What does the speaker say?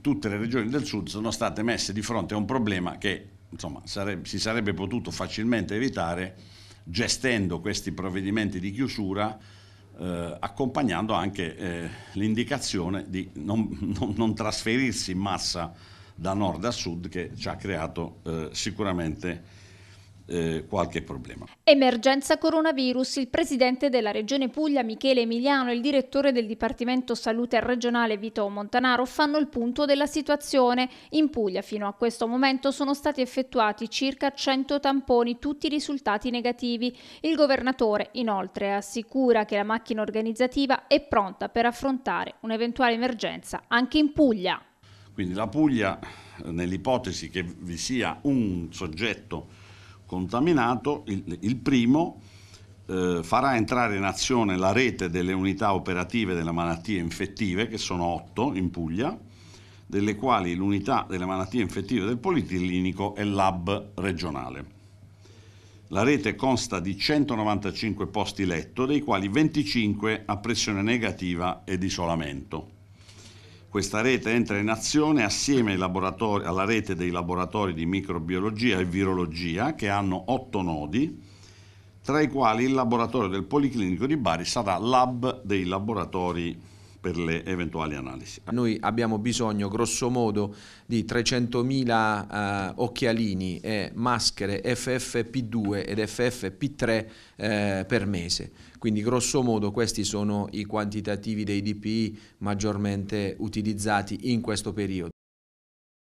tutte le regioni del sud sono state messe di fronte a un problema che insomma, sarebbe, si sarebbe potuto facilmente evitare gestendo questi provvedimenti di chiusura eh, accompagnando anche eh, l'indicazione di non, non, non, trasferirsi in massa da nord a sud che ci ha creato eh, sicuramente eh, qualche problema. Emergenza coronavirus, il presidente della Regione Puglia Michele Emiliano e il direttore del Dipartimento Salute regionale Vito Montanaro fanno il punto della situazione. In Puglia fino a questo momento sono stati effettuati circa 100 tamponi, tutti risultati negativi. Il governatore inoltre assicura che la macchina organizzativa è pronta per affrontare un'eventuale emergenza anche in Puglia. Quindi la Puglia, nell'ipotesi che vi sia un soggetto contaminato, il, il primo eh, farà entrare in azione la rete delle unità operative delle malattie infettive, che sono otto in Puglia, delle quali l'unità delle malattie infettive del Politecnico è l'hub regionale. La rete consta di 195 posti letto, dei quali 25 a pressione negativa ed isolamento. Questa rete entra in azione assieme alla rete dei laboratori di microbiologia e virologia che hanno otto nodi, tra i quali il laboratorio del Policlinico di Bari sarà l'hub dei laboratori per le eventuali analisi. Noi abbiamo bisogno grossomodo di 300.000 eh, occhialini e maschere FFP2 ed FFP3 eh, per mese. Quindi grossomodo questi sono i quantitativi dei DPI maggiormente utilizzati in questo periodo.